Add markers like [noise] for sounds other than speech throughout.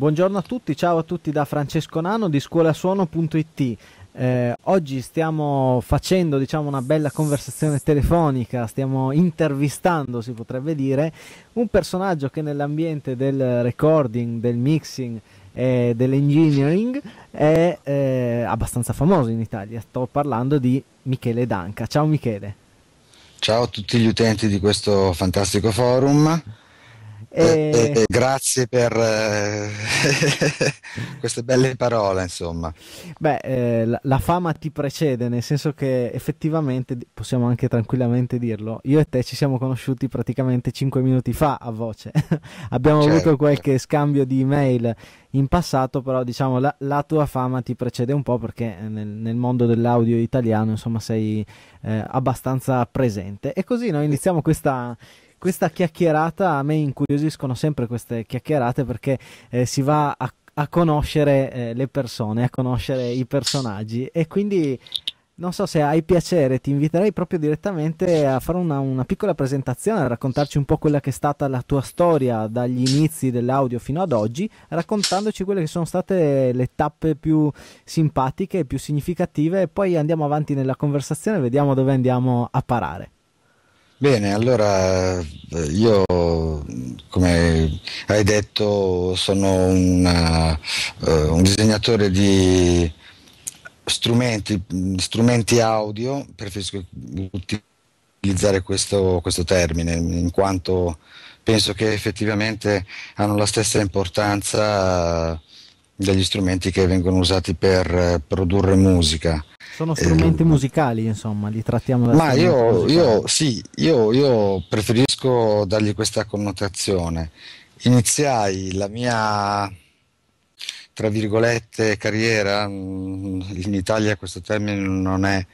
Buongiorno a tutti, ciao a tutti da Francesco Nano di scuolasuono.it. Eh, oggi stiamo facendo diciamo, una bella conversazione telefonica, stiamo intervistando, si potrebbe dire, un personaggio che nell'ambiente del recording, del mixing e dell'engineering è eh, abbastanza famoso in Italia. Sto parlando di Michele Danca. Ciao Michele. Ciao a tutti gli utenti di questo fantastico forum. E... Eh eh, eh, eh, grazie per eh, [laughs] queste belle parole, insomma. Beh, eh, la, la, fama ti precede, nel senso che effettivamente, possiamo anche tranquillamente dirlo, io e te ci siamo conosciuti praticamente 5 minuti fa a voce. [laughs] Abbiamo certo. avuto certo. qualche scambio di email in passato, però diciamo la, la tua fama ti precede un po' perché nel, nel mondo dell'audio italiano, insomma, sei abbastanza presente. E così noi iniziamo questa questa chiacchierata a me incuriosiscono sempre queste chiacchierate perché eh, si va a, a conoscere eh, le persone, a conoscere i personaggi e quindi non so se hai piacere, ti inviterei proprio direttamente a fare una, una, piccola presentazione, a raccontarci un po' quella che è stata la tua storia dagli inizi dell'audio fino ad oggi, raccontandoci quelle che sono state le tappe più simpatiche, più significative e poi andiamo avanti nella conversazione e vediamo dove andiamo a parare. Bene, allora eh, io come hai detto sono una, uh, un disegnatore di strumenti, strumenti audio, preferisco utilizzare questo, questo termine in quanto penso che effettivamente hanno la stessa importanza degli strumenti che vengono usati per eh, produrre musica. Sono strumenti eh, musicali, insomma, li trattiamo da Ma io, io, sì, io, io preferisco dargli questa connotazione. Iniziai la mia tra virgolette carriera, mm, in Italia questo termine non è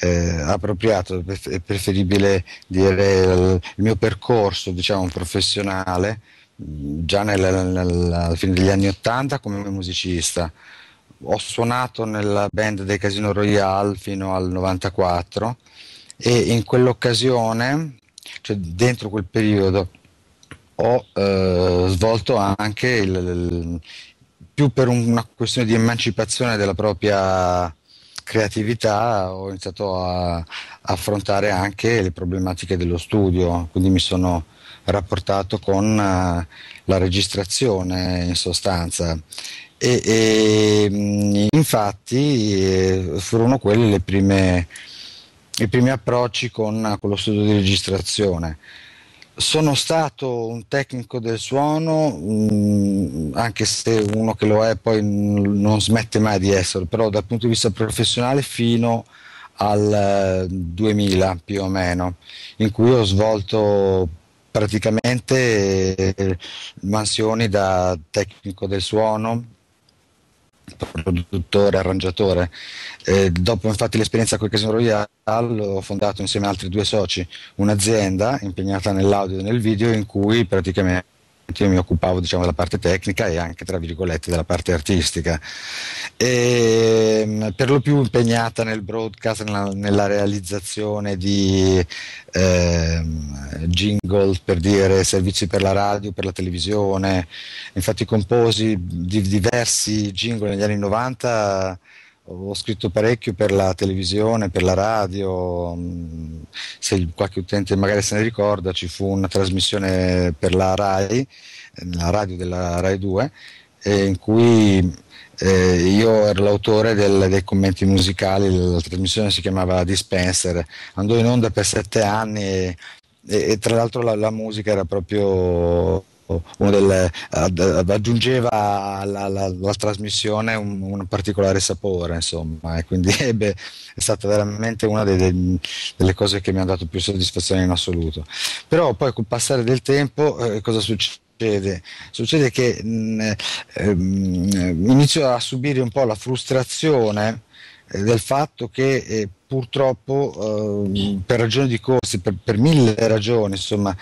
eh, appropriato, è preferibile dire il mio percorso diciamo, professionale già nel, nel, alla fine degli anni Ottanta come musicista. Ho suonato nella band dei Casino Royale fino al 94 e in quell'occasione, cioè dentro quel periodo, ho eh, svolto anche il, il, più per una questione di emancipazione della propria creatività ho iniziato a, a affrontare anche le problematiche dello studio, quindi mi sono rapportato con eh, la registrazione in sostanza. E, e, mm, infatti eh, furono quelli prime, i primi approcci con, con lo studio di registrazione. Sono stato un tecnico del suono, mm, anche se uno che lo è poi non smette mai di esserlo, però dal punto di vista professionale fino al 2000 eh, più o meno, in cui ho svolto praticamente eh, mansioni da tecnico del suono, produttore, arrangiatore. Eh, dopo infatti l'esperienza con il Casino Royale ho fondato insieme ad altri due soci un'azienda impegnata nell'audio e nel video in cui praticamente io mi occupavo diciamo, della parte tecnica e anche tra virgolette della parte artistica e, ehm, per lo più impegnata nel broadcast nella, nella realizzazione di eh, jingle per dire servizi per la radio per la televisione infatti composi di, diversi jingle negli anni 90 ho scritto parecchio per la televisione, per la radio, mm, se qualche utente magari se ne ricorda, ci fu una trasmissione per la RAI, la radio della RAI 2, eh, in cui eh, io ero l'autore del, dei commenti musicali, la trasmissione si chiamava Dispenser, andò in onda per sette anni e, e, e tra l'altro la, la musica era proprio del, aggiungeva alla, alla, alla trasmissione un, un, particolare sapore, insomma, e quindi [laughs] ebbe, è stata veramente una dei, delle cose che mi ha dato più soddisfazione in assoluto. Però poi col passare del tempo eh, cosa succede? Succede che mh, mm, ehm, mh, inizio a subire un po' la frustrazione eh, del fatto che eh, purtroppo eh, per ragioni di costi, per, per mille ragioni, insomma,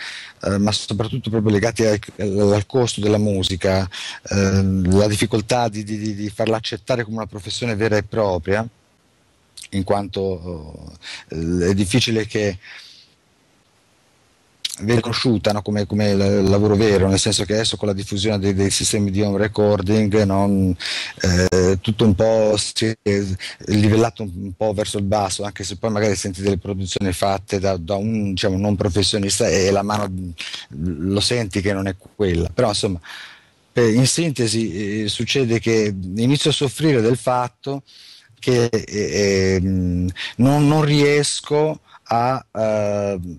eh, ma soprattutto proprio legate al, al costo della musica, eh, la difficoltà di, di, di, farla accettare come una professione vera e propria, in quanto eh, è difficile che riconosciuta no? come, come lavoro vero, nel senso che adesso con la diffusione dei, dei sistemi di home recording non, mm, eh, tutto un po' si è livellato un po' verso il basso, anche se poi magari senti delle produzioni fatte da, da un diciamo, non professionista e la mano mm, lo senti che non è quella, però insomma eh, in sintesi eh, succede che inizio a soffrire del fatto che eh, eh mm, non, non, riesco a... Uh,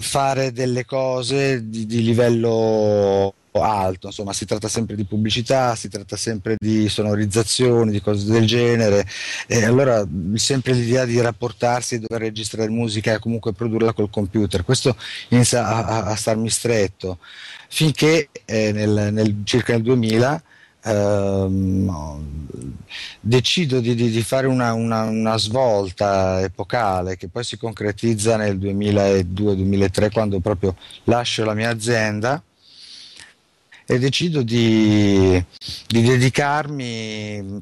fare delle cose di, di livello alto, insomma si tratta sempre di pubblicità, si tratta sempre di sonorizzazioni, di cose del genere e allora sempre l'idea di rapportarsi, di dover registrare musica e comunque produrla col computer, questo inizia a, a starmi stretto finché eh, nel, nel, circa nel 2000 ehm, decido di, di, di fare una, una, una, svolta epocale che poi si concretizza nel 2002-2003 quando proprio lascio la mia azienda e decido di, di dedicarmi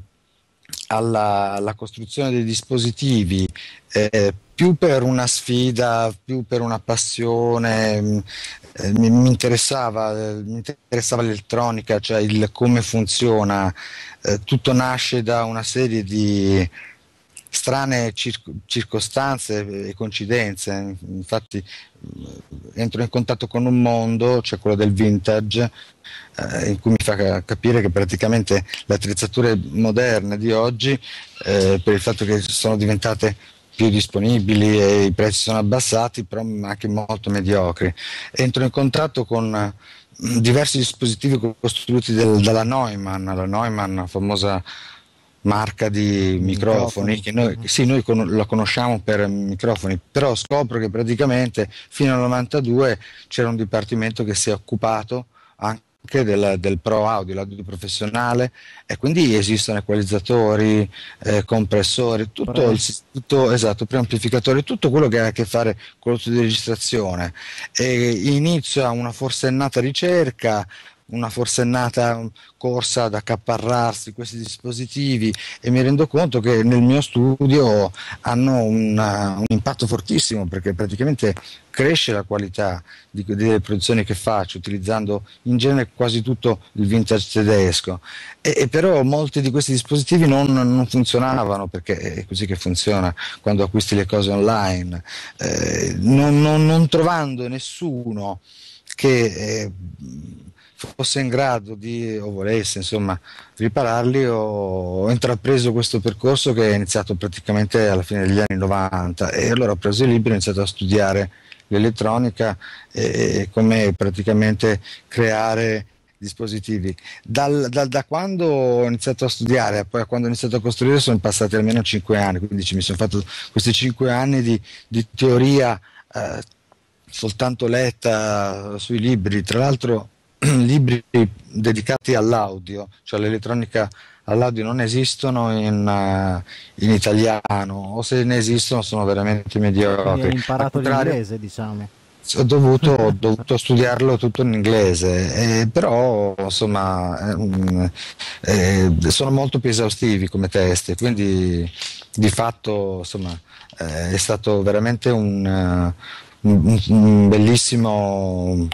alla, alla, costruzione dei dispositivi eh, più per una sfida, più per una passione, mm, eh, mi, mi, interessava, eh, mi, interessava, l'elettronica, cioè il come funziona. Eh, tutto nasce da una serie di strane circ- circostanze e coincidenze. Infatti mm, entro in contatto con un mondo, cioè quello del vintage, eh, in cui mi fa capire che praticamente le attrezzature moderne di oggi, eh, per il fatto che sono diventate più disponibili e i prezzi sono abbassati, però anche molto mediocri. Entro in contatto con mm, diversi dispositivi costruiti del, dalla Neumann, la Neumann, famosa marca di microfoni, microfoni. che noi, mm-hmm. sì, noi con, la conosciamo per microfoni, però scopro che praticamente fino al 92 c'era un dipartimento che si è occupato anche anche del, del, pro audio, l'audio professionale e quindi esistono equalizzatori, eh, compressori, tutto, il, tutto esatto, preamplificatori, tutto quello che ha a che fare con l'audio di registrazione. E inizia una forsennata ricerca, una forsennata corsa ad accaparrarsi questi dispositivi e mi rendo conto che nel mio studio hanno un, un impatto fortissimo perché praticamente cresce la qualità di, delle produzioni che faccio utilizzando in genere quasi tutto il vintage tedesco e, e però molti di questi dispositivi non, non, funzionavano perché è così che funziona quando acquisti le cose online eh, non, non, non, trovando nessuno che eh, fosse in grado di, o volesse insomma, ripararli, ho intrapreso questo percorso che è iniziato praticamente alla fine degli anni 90 e allora ho preso i libri e ho iniziato a studiare l'elettronica e come praticamente creare dispositivi. Dal, da, da quando ho iniziato a studiare, poi a quando ho iniziato a costruire, sono passati almeno 5 anni, quindi ci mi sono fatto questi 5 anni di, di teoria eh, soltanto letta sui libri. Tra l'altro, [clears throat] libri dedicati all'audio, cioè l'elettronica all'audio non esistono in, uh, in, italiano o se ne esistono sono veramente mediocri. Hai imparato l'inglese diciamo. Ho dovuto, ho [laughs] dovuto, studiarlo tutto in inglese, eh, però insomma eh, eh, sono molto più esaustivi come testi, quindi di fatto insomma, eh, è stato veramente un, eh, un, un bellissimo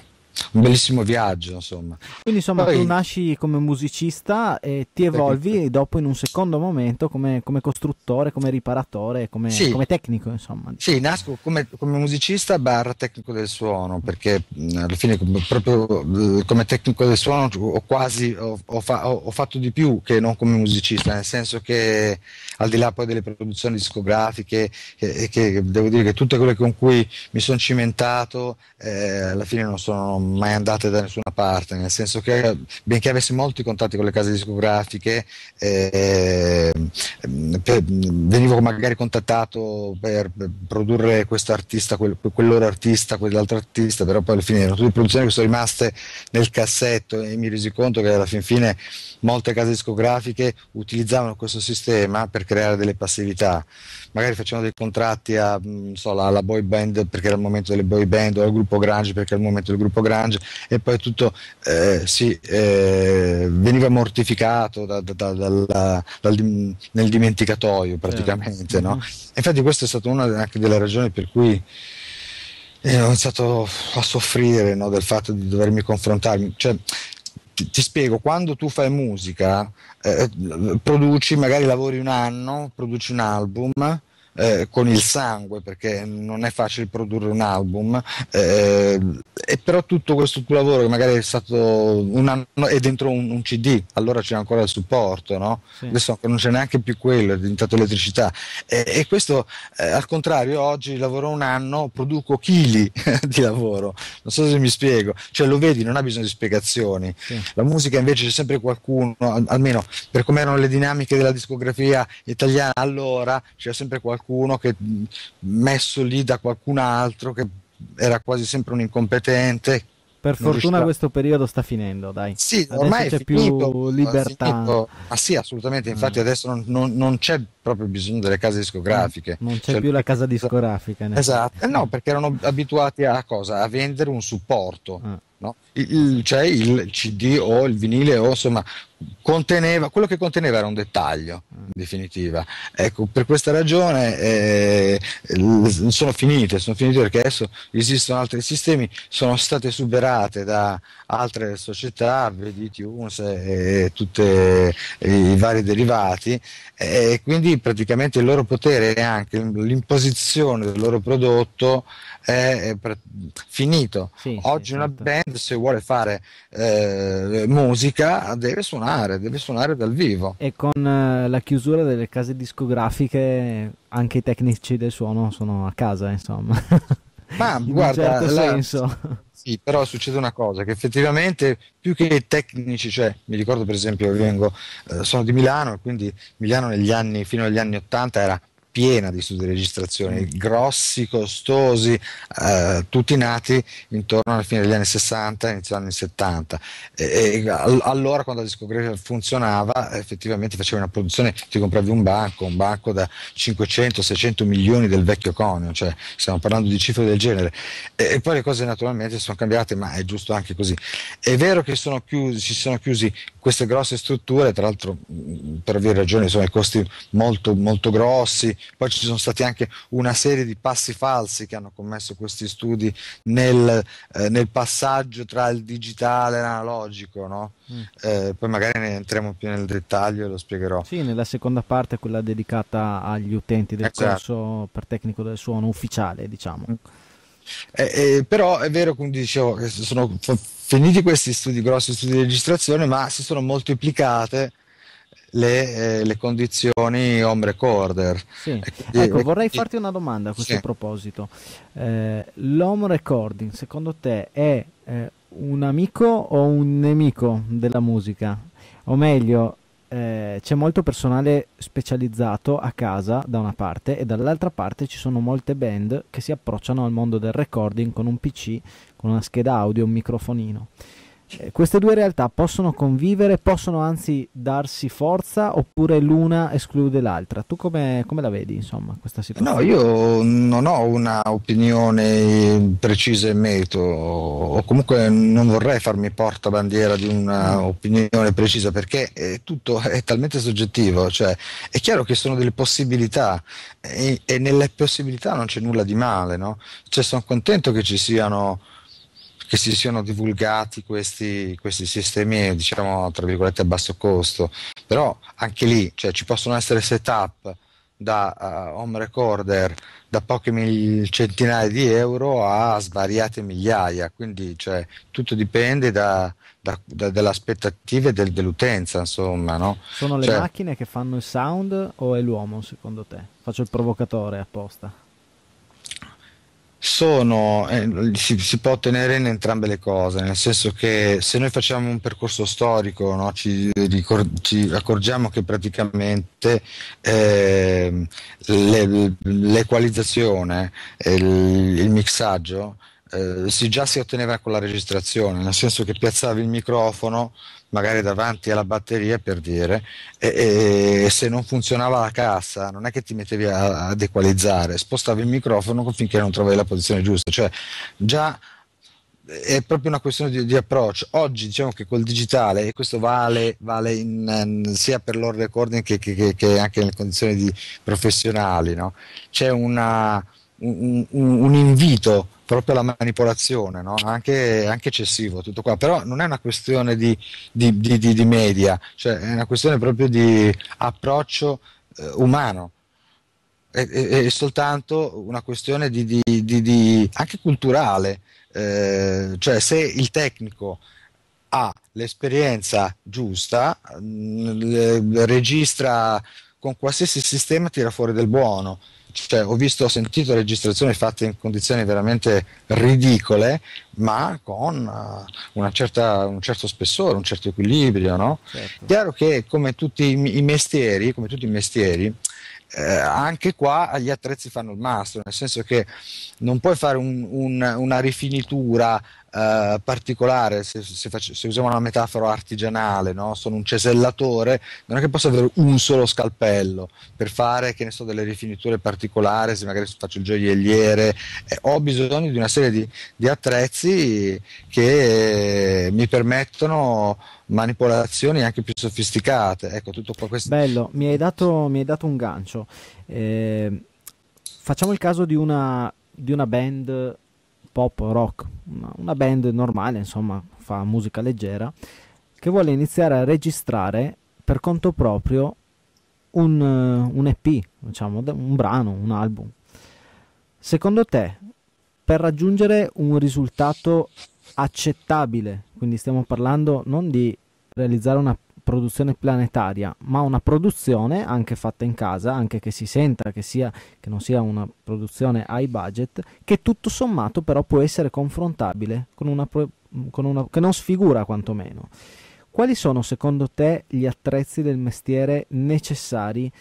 un bellissimo viaggio, insomma. Quindi, insomma, Poi, tu nasci come musicista e ti evolvi e dopo in un secondo momento come, come costruttore, come riparatore, come, sì, come, tecnico, insomma. Sì, nasco come, come musicista barra tecnico del suono, perché mh, alla fine proprio come tecnico del suono cioè, ho quasi ho, ho, fa, ho, ho, fatto di più che non come musicista, nel senso che al di là poi delle produzioni discografiche, che, che devo dire che tutte quelle con cui mi sono cimentato, eh, alla fine non sono mai andate da nessuna parte, nel senso che benché avessi molti contatti con le case discografiche, eh, per, venivo magari contattato per, produrre questo artista, quel, loro artista, quell'altro artista, però poi alla fine erano tutte produzioni che sono rimaste nel cassetto e mi resi conto che alla fin fine molte case discografiche utilizzavano questo sistema per creare delle passività, magari facevano dei contratti a, mm, so, alla boy band perché era il momento delle boy band o al gruppo Grange perché era il momento del gruppo Grange e poi tutto eh, si, eh, veniva mortificato da, da, da, nel dimenticatoio praticamente. Eh. No? Infatti questa è stata una anche delle ragioni per cui e eh, ho iniziato a soffrire no, del fatto di dovermi confrontarmi. Cioè, ti, ti, spiego, quando tu fai musica, eh, produci, magari lavori un anno, produci un album, eh, con il sangue perché non è facile produrre un album eh, e però tutto questo tuo lavoro che magari è stato un anno è dentro un, un CD allora c'è ancora il supporto no? sì. adesso non c'è neanche più quello è diventato elettricità e, e questo eh, al contrario oggi lavoro un anno produco chili [laughs] di lavoro non so se mi spiego cioè lo vedi non ha bisogno di spiegazioni sì. la musica invece c'è sempre qualcuno almeno per come erano le dinamiche della discografia italiana allora c'è sempre qualcuno qualcuno che messo lì da qualcun altro che era quasi sempre un incompetente per fortuna questo periodo sta finendo, dai. Sì, adesso ormai c'è finito, più libertà. Ma ah, sì, assolutamente, infatti mm. adesso non, non, non, c'è proprio bisogno delle case discografiche. Eh, non c'è cioè, più la casa discografica. Esatto, eh, no, eh. perché erano abituati a cosa? A vendere un supporto. Ah. No? Il, cioè il CD o il vinile o insomma conteneva, quello che conteneva era un dettaglio ah. in definitiva. Ecco, per questa ragione eh, sono finite, sono finite perché adesso esistono altri sistemi, sono state superate da altre società, vedi Tunes e, tutti i vari derivati e quindi praticamente il loro potere e anche l'imposizione del loro prodotto è, è finito. Sì, Oggi sì, una certo. band se vuole fare eh, musica deve suonare, deve suonare dal vivo. E con eh, la chiusura delle case discografiche anche i tecnici del suono sono a casa, insomma. Ma [laughs] in guarda, un certo la, senso. Sì, però succede una cosa, che effettivamente più che i tecnici, cioè mi ricordo per esempio, io vengo, eh, sono di Milano, quindi Milano negli anni, fino agli anni 80 era piena di studi di registrazione, mm. grossi, costosi, eh, tutti nati intorno alla fine degli anni 60, inizio anni 70. E, e all- allora quando la discografia funzionava effettivamente faceva una produzione, ti compravi un banco, un banco da 500-600 milioni del vecchio conio, cioè stiamo parlando di cifre del genere. E, e poi le cose naturalmente sono cambiate, ma è giusto anche così. È vero che sono chiusi, si sono chiusi queste grosse strutture, tra l'altro mm, per ovvie ragioni sono costi molto, molto grossi, poi ci sono stati anche una serie di passi falsi che hanno commesso questi studi nel, eh, nel passaggio tra il digitale e l'analogico, no? mm. eh, poi magari ne entriamo più nel dettaglio e lo spiegherò. Sì, nella seconda parte, quella dedicata agli utenti del esatto. corso per tecnico del suono ufficiale, diciamo. Mm. Eh, eh, però è vero, come dicevo, che sono finiti questi studi, grossi studi di registrazione, ma si sono moltiplicate le, eh, le condizioni home recorder. Sì. Quindi, ecco, vorrei farti una domanda a questo sì. proposito. Eh, l'home recording, secondo te, è eh, un amico o un nemico della musica? O meglio, eh, c'è molto personale specializzato a casa da una parte e dall'altra parte ci sono molte band che si approcciano al mondo del recording con un PC, con una scheda audio un microfonino. Eh, queste due realtà possono convivere, possono anzi darsi forza oppure l'una esclude l'altra? Tu come, come la vedi insomma questa situazione? No, io non ho un'opinione precisa in merito o comunque non vorrei farmi portabandiera di un'opinione mm. precisa perché eh, tutto [laughs] è talmente soggettivo, cioè è chiaro che sono delle possibilità eh, e, e nelle possibilità non c'è nulla di male, no? Cioè sono contento che ci siano che si siano divulgati questi, questi sistemi, diciamo, tra virgolette a basso costo, però anche lì cioè, ci possono essere setup da uh, home recorder da poche mil- centinaia di euro a svariate migliaia, quindi cioè, tutto dipende da, da, da, dalle aspettative del, dell'utenza. Insomma, no? Sono le cioè macchine che fanno il sound o è l'uomo secondo te? Faccio il provocatore apposta sono, eh, si, si, può ottenere in entrambe le cose, nel senso che se noi facciamo un percorso storico no, ci, ricor- ci, accorgiamo che praticamente eh, le, l'equalizzazione, eh, il, il mixaggio eh, si, già si otteneva con la registrazione, nel senso che piazzavi il microfono magari davanti alla batteria per dire, e, e se non funzionava la cassa non è che ti mettevi a, ad equalizzare, spostavi il microfono finché non trovavi la posizione giusta, cioè già è proprio una questione di, di, approccio. Oggi diciamo che col digitale, e questo vale, vale in, in, sia per l'all recording che, che, che, anche nelle condizioni di, professionali, no? c'è una, un, un, un invito proprio la manipolazione, no? anche, anche, eccessivo tutto qua, però non è una questione di, di, di, di media, cioè è una questione proprio di approccio eh, umano. È, è, è, soltanto una questione di, anche culturale, eh, cioè se il tecnico ha l'esperienza giusta, mh, mm, registra con qualsiasi sistema tira fuori del buono cioè, ho visto, ho sentito registrazioni fatte in condizioni veramente ridicole, ma con uh, certa, un certo spessore, un certo equilibrio. No? Certo. Chiaro che come tutti i, i mestieri, come tutti i mestieri eh, anche qua gli attrezzi fanno il mastro, nel senso che non puoi fare un, un, una rifinitura eh, particolare, se, se, faccio, se, usiamo una metafora artigianale, no? sono un cesellatore, non è che posso avere un solo scalpello per fare, che ne so, delle rifiniture particolari, se magari faccio il gioielliere, eh, ho bisogno di una serie di, di attrezzi che mi permettono manipolazioni anche più sofisticate. Ecco, tutto qua questo. Bello, mi hai dato, mi hai dato un gancio. Eh, facciamo il caso di una, di una band pop rock, una, una band normale, insomma, fa musica leggera, che vuole iniziare a registrare per conto proprio un, eh, un EP, diciamo, un brano, un album. Secondo te, per raggiungere un risultato accettabile, quindi stiamo parlando non di realizzare una, produzione planetaria, ma una produzione anche fatta in casa, anche che si senta che, sia, che non sia una produzione high budget, che tutto sommato però può essere confrontabile con una, con una che non sfigura quantomeno. Quali sono secondo te gli attrezzi del mestiere necessari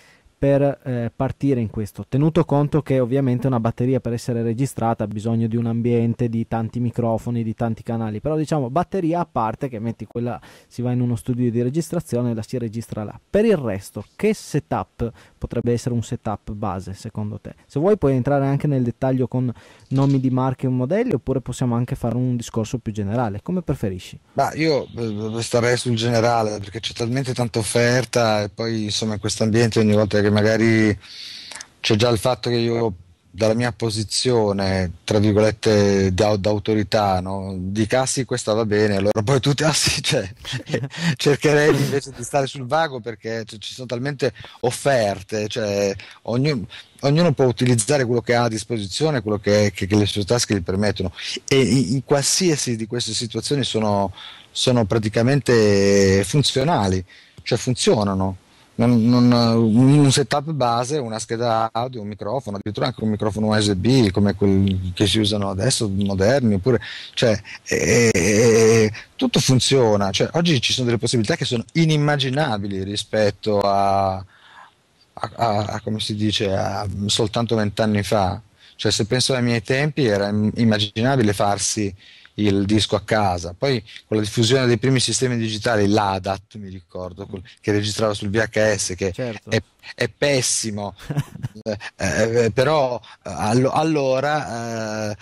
per eh, partire in questo, tenuto conto che ovviamente una batteria per essere registrata ha bisogno di un ambiente, di tanti microfoni, di tanti canali, però diciamo batteria a parte che metti quella, si va in uno studio di registrazione e la si registra là. Per il resto, che setup potrebbe essere un setup base secondo te? Se vuoi puoi entrare anche nel dettaglio con nomi di marche e modelli oppure possiamo anche fare un discorso più generale, come preferisci? Ma io eh, starei sul generale perché c'è talmente tanta offerta e poi insomma in questo ambiente ogni volta che magari c'è già il fatto che io dalla mia posizione, tra virgolette, d'autorità, no? dicassi questo va bene, allora poi tutti, ah [laughs] sì, cioè, cercherei invece di stare sul vago perché cioè, ci sono talmente offerte, cioè, ogni, ognuno può utilizzare quello che ha a disposizione, quello che, che, che le sue tasche gli permettono e in, in qualsiasi di queste situazioni sono, sono praticamente funzionali, cioè funzionano non, non, eh, un setup base, una scheda audio, un microfono, addirittura anche un microfono USB come quelli che si usano adesso, moderni, oppure cioè, e, e, tutto funziona. Cioè, oggi ci sono delle possibilità che sono inimmaginabili rispetto a, a, a, a come si dice, a soltanto vent'anni fa. Cioè, se penso ai miei tempi era immaginabile farsi il disco a casa. Poi con la diffusione dei primi sistemi digitali, l'ADAT mi ricordo, che registrava sul VHS, che certo. è, è, pessimo, [laughs] eh, eh, eh, però eh, allo, allora eh,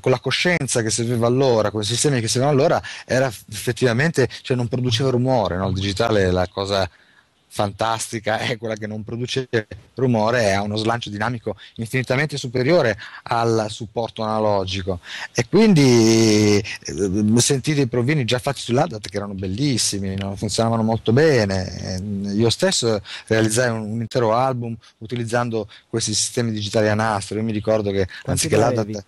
con la coscienza che serviva allora, con i sistemi che servivano allora, era effettivamente, cioè non produceva rumore, no? il digitale è la cosa fantastica è quella che non produce rumore e ha uno slancio dinamico infinitamente superiore al supporto analogico e quindi eh, sentire i provini già fatti sull'ADAT che erano bellissimi, no? funzionavano molto bene io stesso realizzai un, un, intero album utilizzando questi sistemi digitali a nastro io mi ricordo che Quanti anziché l'ADAT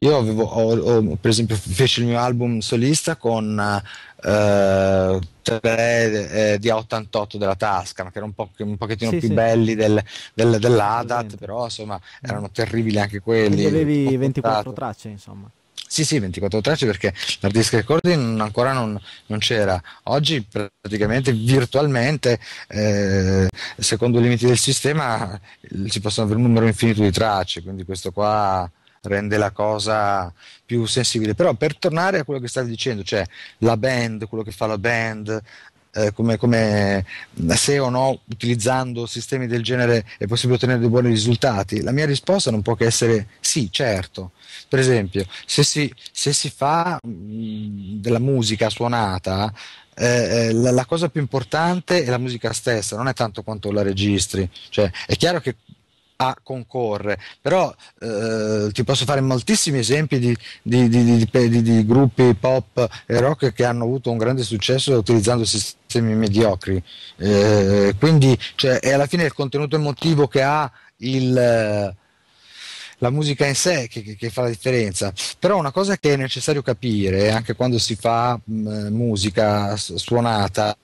io avevo, ho, ho, per esempio, feci il mio album solista con eh, tre eh, di 88 della Tasca, che erano un, po', un pochettino sì, più sì. belli del, del, dell'Adat, però insomma erano terribili anche quelli. Avevi 24 tracce, insomma. Sì, sì, 24 tracce perché l'hard disk recording ancora non, non c'era. Oggi praticamente virtualmente, eh, secondo i limiti del sistema, ci possono avere un numero infinito di tracce, quindi questo qua rende la cosa più sensibile. Però per tornare a quello che stavi dicendo, cioè la band, quello che fa la band, eh, come, come, se o no utilizzando sistemi del genere è possibile ottenere dei buoni risultati? La mia risposta non può che essere sì, certo. Per esempio, se si, se si fa mh, mm, della musica suonata, eh, eh, la, la, cosa più importante è la musica stessa, non è tanto quanto la registri. Cioè, è chiaro che a concorre. Però eh, ti posso fare moltissimi esempi di, di, di, di, gruppi pop e rock che hanno avuto un grande successo utilizzando sistemi mediocri. Eh, quindi cioè, è alla fine il contenuto emotivo che ha il la musica in sé che, che, che, fa la differenza. Però una cosa che è necessario capire, anche quando si fa mh, musica suonata,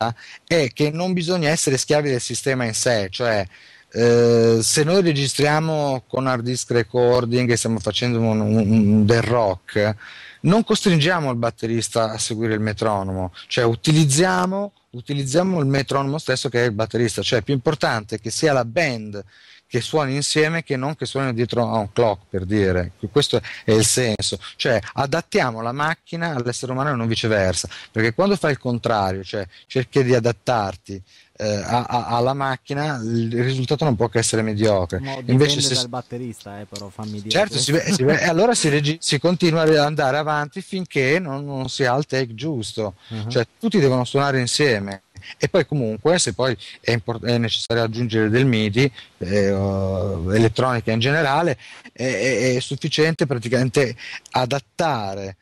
è che non bisogna essere schiavi del sistema in sé, cioè eh, se noi registriamo con hard disk recording e stiamo facendo un, un, un, del rock, non costringiamo il batterista a seguire il metronomo, cioè utilizziamo, utilizziamo il metronomo stesso che è il batterista, cioè è più importante che sia la band che suoni insieme che non che suonino dietro a un clock per dire questo è il senso cioè adattiamo la macchina all'essere umano e non viceversa perché quando fai il contrario cioè cerchi di adattarti eh, a, a, alla macchina, il risultato non può che essere mediocre. No, Invece se dal batterista, eh, però fammi dire. Certo, si, si, e allora si, regi- si, continua ad andare avanti finché non, non si ha il take giusto. Uh-huh. Cioè tutti devono suonare insieme. E poi comunque, se poi è, import- è necessario aggiungere del MIDI, eh, uh, elettronica in generale, è, è, è sufficiente praticamente adattare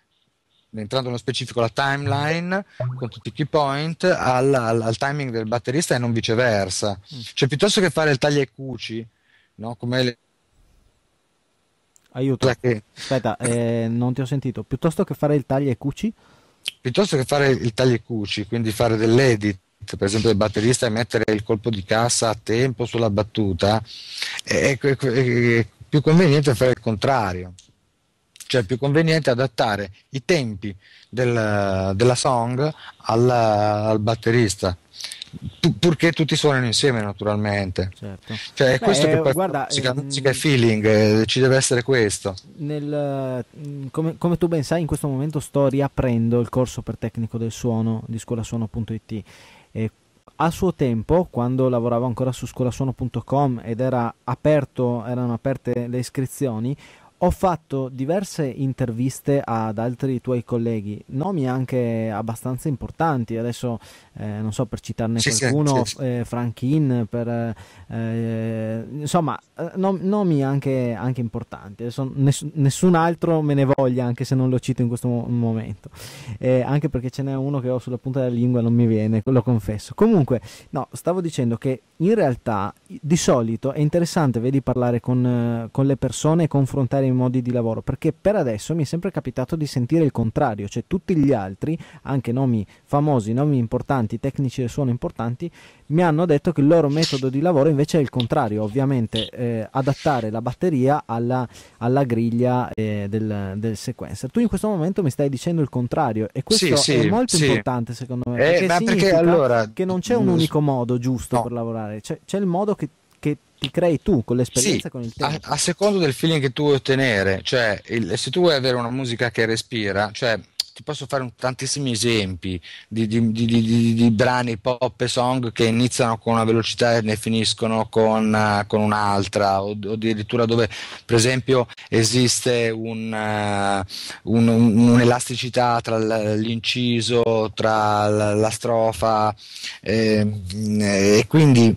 entrando nello specifico la timeline con tutti i key point al, al, al timing del batterista e non viceversa. Mm. Cioè piuttosto che fare il taglio e cuci, no? come le... Aiuto. Cioè che... Aspetta, eh, non ti ho sentito. Piuttosto che fare il taglio e cuci? Piuttosto che fare il taglio e cuci, quindi fare dell'edit per esempio del batterista e mettere il colpo di cassa a tempo sulla battuta è, è, è, è più conveniente fare il contrario cioè è più conveniente adattare i tempi del, della song alla, al batterista purché tutti suonano insieme naturalmente certo. cioè è Beh, questo che per guarda, musica, ehm, musica è feeling eh, ci deve essere questo nel, mm, come, come, tu ben sai in questo momento sto riaprendo il corso per tecnico del suono di scolasuono.it e a suo tempo quando lavoravo ancora su scolasuono.com ed era aperto, erano aperte le iscrizioni ho fatto diverse interviste ad altri tuoi colleghi, nomi anche abbastanza importanti, adesso eh, non so per citarne sì, qualcuno, sì, sì. Eh, Frankin, per, eh, insomma eh, nomi anche, anche importanti, adesso ness- nessun altro me ne voglia anche se non lo cito in questo mo- momento, eh, anche perché ce n'è uno che ho sulla punta della lingua, non mi viene, lo confesso. Comunque, no, stavo dicendo che in realtà di solito è interessante, vedi, parlare con, eh, con le persone e confrontare cambiare i modi di lavoro, perché per adesso mi è sempre capitato di sentire il contrario, cioè tutti gli altri, anche nomi famosi, nomi importanti, tecnici del suono importanti, mi hanno detto che il loro metodo di lavoro invece è il contrario, ovviamente eh, adattare la batteria alla, alla griglia eh, del, del, sequencer. Tu in questo momento mi stai dicendo il contrario e questo sì, è molto sì. importante secondo me, eh, perché, perché allora, che non c'è un unico modo giusto no. per lavorare, c'è, c'è il modo che ti crei tu con l'esperienza, sì, con il tempo. A, a seconda del feeling che tu vuoi ottenere, cioè il, se tu vuoi avere una musica che respira, cioè ti posso fare un, tantissimi esempi di, di, di, di, brani pop e song che iniziano con una velocità e ne finiscono con, uh, con un'altra, o, o, addirittura dove, per esempio, esiste un, uh, un, un'elasticità tra l'inciso, tra la, la strofa, eh, e quindi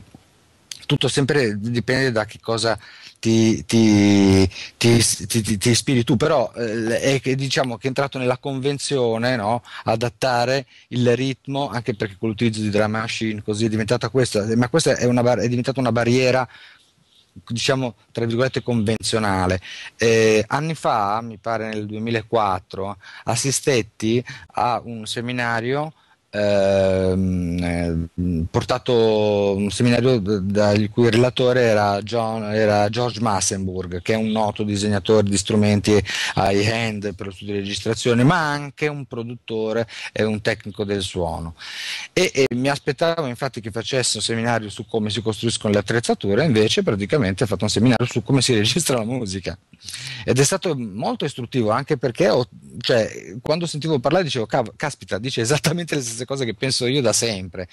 tutto sempre dipende da che cosa ti, ti, ti, ti ispiri tu, però eh, è che, diciamo che è entrato nella convenzione no? adattare il ritmo, anche perché con l'utilizzo di drum machine così è diventata questa, ma questa è, una bar- è diventata una barriera diciamo tra virgolette convenzionale. Eh, anni fa, mi pare nel 2004, assistetti a un seminario Ehm, eh, portato un seminario il cui relatore era, John, era, George Massenburg, che è un noto disegnatore di strumenti high end per lo studio di registrazione, ma anche un produttore e un tecnico del suono. E, e mi aspettavo infatti che facesse un seminario su come si costruiscono le attrezzature, invece praticamente ha fatto un seminario su come si [laughs] registra la musica. Ed è stato molto istruttivo anche perché ho, cioè, quando sentivo parlare dicevo, caspita, dice esattamente le stesse stesse cose che penso io da sempre.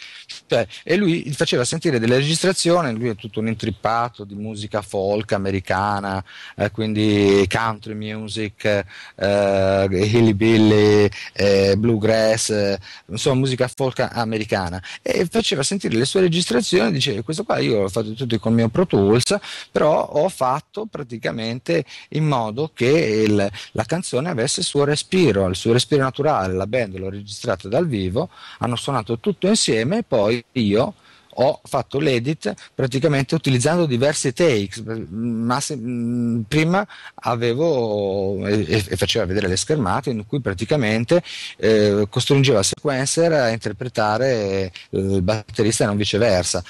Cioè, e lui faceva sentire delle registrazioni, lui è tutto un intrippato di musica folk americana, eh, quindi country music, eh, hillbilly, eh, bluegrass, eh, insomma musica folk americana. E faceva sentire le sue registrazioni, diceva questo qua io l'ho fatto tutto con il mio Pro Tools, però ho fatto praticamente in modo che il, la canzone avesse il suo respiro, il suo respiro naturale, la band l'ho registrata dal vivo hanno suonato tutto insieme e poi io ho fatto l'edit praticamente utilizzando diversi takes. Ma se, mm, prima avevo e, e, faceva vedere le schermate in cui praticamente eh, costringeva il sequencer a interpretare eh, il batterista e non viceversa.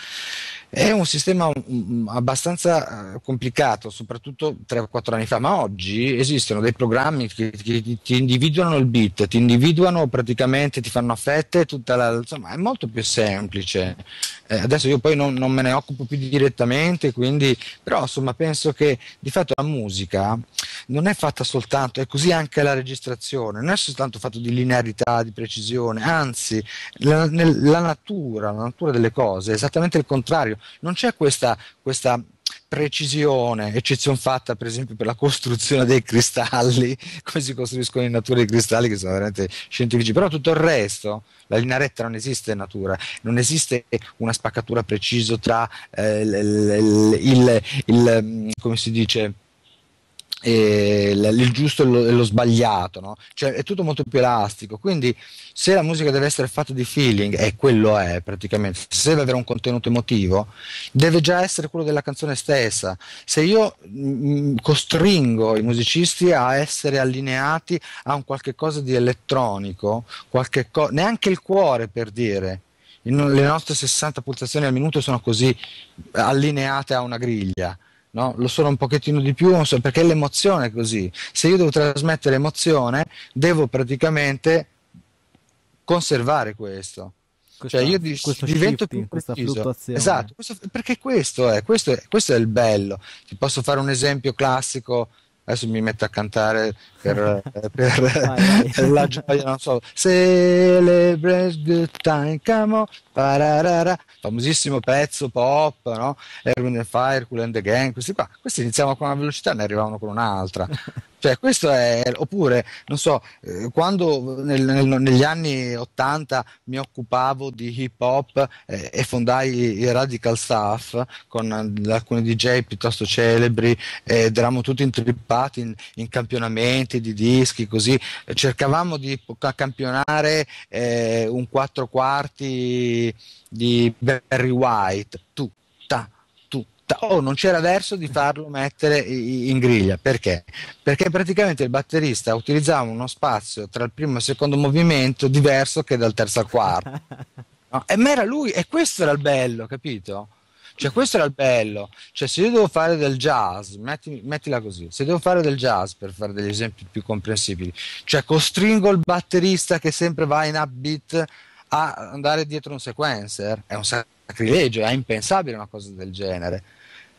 È un sistema mm, mm, abbastanza eh, complicato, soprattutto 3-4 anni fa, ma oggi esistono dei programmi che, che ti individuano il bit, ti individuano praticamente, ti fanno a fette, tutta la, insomma è molto più semplice. Eh, adesso io poi non, non, me ne occupo più direttamente, quindi, però insomma penso che di fatto la musica non è fatta soltanto, è così anche la registrazione, non è soltanto fatto di linearità, di precisione, anzi la, nel, la natura, la natura delle cose è esattamente il contrario, non c'è questa, questa precisione, eccezione fatta per esempio per la costruzione dei cristalli, [laughs] come si costruiscono in natura i cristalli che sono veramente scientifici, però tutto il resto, la linea retta non esiste in natura, non esiste una spaccatura precisa tra eh, il, il, il, mm, come si dice, il giusto e lo, sbagliato, no? cioè è tutto molto più elastico. Quindi, se la musica deve essere fatta di feeling, e quello è praticamente, se deve avere un contenuto emotivo, deve già essere quello della canzone stessa. Se io mh, mm, costringo i musicisti a essere allineati a un qualche cosa di elettronico, co- neanche il cuore per dire, le nostre 60 pulsazioni al minuto sono così allineate a una griglia no? lo sono un pochettino di più, so, perché l'emozione è così. Se io devo trasmettere emozione, devo praticamente conservare questo. Cioè, questa, cioè io di, divento shifting, più questa preciso. fluttuazione. Esatto, questo, perché questo è, questo è, questo è il bello. Ti posso fare un esempio classico adesso mi metto a cantare per, [laughs] eh, per vai, vai. la gioia, non so. Celebrate the time, come on pararara, famosissimo pezzo pop, no? Erwin and Fire, Cool and the Gang, questi qua, questi iniziavano con una velocità e ne arrivavano con un'altra. [laughs] Cioè, questo è, oppure, non so, eh, quando nel, nel, negli anni 80 mi occupavo di hip hop eh, e fondai i Radical Staff con eh, alcuni DJ piuttosto celebri ed eravamo tutti intrippati in, in campionamenti di dischi, così cercavamo di campionare eh, un quattro quarti di, Barry White, tutta, tutta. Oh, non c'era verso di farlo mettere in griglia, perché? Perché praticamente il batterista utilizzava uno spazio tra il primo e il secondo movimento diverso che dal terzo al quarto. [laughs] No? E ma era lui, e questo era il bello, capito? Cioè, questo era il bello. Cioè, se io devo fare del jazz, metti, mettila così: se devo fare del jazz per fare degli esempi più comprensibili, cioè costringo il batterista che sempre va in upbeat a andare dietro un sequencer è un sacrilegio, è impensabile una cosa del genere.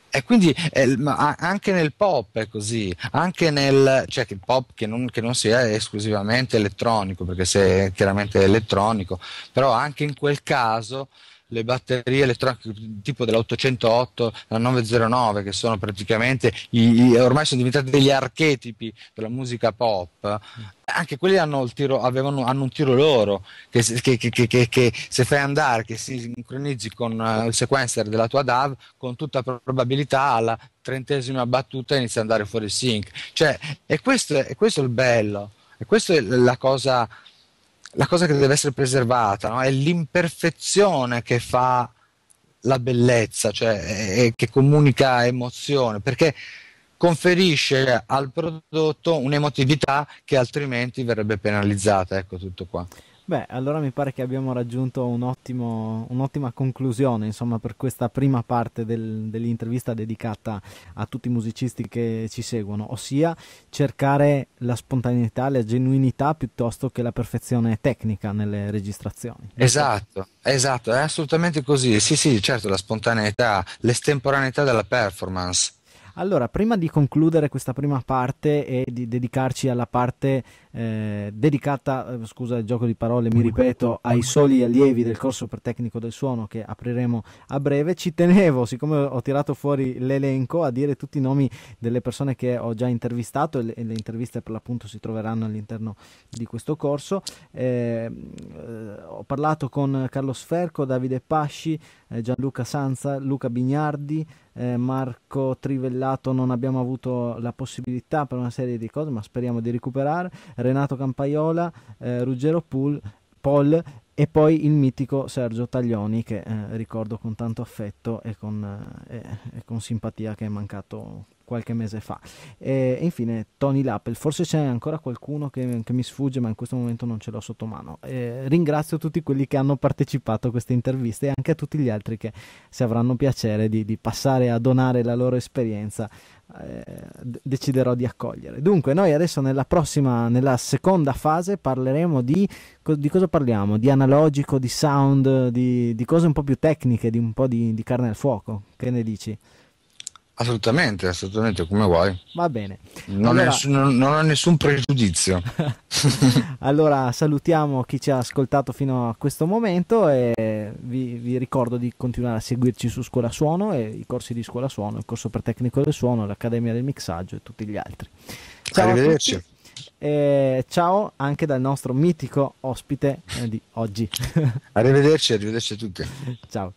E quindi eh, anche nel pop è così, anche nel cioè il pop che non, che non, sia esclusivamente elettronico, perché se è chiaramente elettronico, però anche in quel caso le batterie elettroniche tipo dell'808, la 909, che sono praticamente i, ormai sono diventati degli archetipi della musica pop, anche quelli hanno, il tiro, avevano, hanno un tiro loro che, che, che, che, se fai andare, che si sincronizzi con uh, il sequencer della tua DAV, con tutta probabilità alla trentesima battuta inizia ad andare fuori sync. Cioè, e questo, è, questo è il bello, e questa è la cosa, la cosa che deve essere preservata, no? è l'imperfezione che fa la bellezza, cioè, è, è, che comunica emozione, perché conferisce al prodotto un'emotività che altrimenti verrebbe penalizzata. Ecco tutto qua. Beh, allora mi pare che abbiamo raggiunto un ottimo, un'ottima conclusione insomma, per questa prima parte del, dell'intervista dedicata a tutti i musicisti che ci seguono, ossia cercare la spontaneità, la genuinità piuttosto che la perfezione tecnica nelle registrazioni. Esatto, esatto, è assolutamente così. Sì, sì, certo, la spontaneità, l'estemporaneità della performance allora, prima di concludere questa prima parte e di dedicarci alla parte eh, dedicata, eh, scusa il gioco di parole, mi ripeto, ai soli allievi del corso per tecnico del suono che apriremo a breve. Ci tenevo, siccome ho tirato fuori l'elenco, a dire tutti i nomi delle persone che ho già intervistato e le, le interviste per l'appunto si troveranno all'interno di questo corso. Eh, eh ho parlato con Carlo Sferco, Davide Pasci, Gianluca Sanza, Luca Bignardi, Marco Trivellato non abbiamo avuto la possibilità per una serie di cose ma speriamo di recuperare Renato Campaiola, eh, Ruggero Pool, Paul e poi il mitico Sergio Taglioni che eh, ricordo con tanto affetto e con, eh, e con, simpatia che è mancato qualche mese fa e, e infine Tony Lappel forse c'è ancora qualcuno che, che, mi sfugge ma in questo momento non ce l'ho sotto mano eh, ringrazio tutti quelli che hanno partecipato a queste interviste e anche a tutti gli altri che se avranno piacere di, di passare a donare la loro esperienza eh, deciderò di accogliere. Dunque, noi adesso nella prossima, nella seconda fase parleremo di, di cosa parliamo? Di analogico, di sound, di, di, cose un po' più tecniche, di un po' di, di carne al fuoco. Che ne dici? Assolutamente, assolutamente, come vuoi. Va bene. Non, allora... nessun, non, non ho nessun pregiudizio. [laughs] allora salutiamo chi ci ha ascoltato fino a questo momento e vi, vi, ricordo di continuare a seguirci su Scuola Suono e i corsi di Scuola Suono, il corso per tecnico del suono, l'Accademia del Mixaggio e tutti gli altri. Ciao Arrivederci. E ciao anche dal nostro mitico ospite eh, di oggi. arrivederci, arrivederci a tutti. [laughs] Ciao.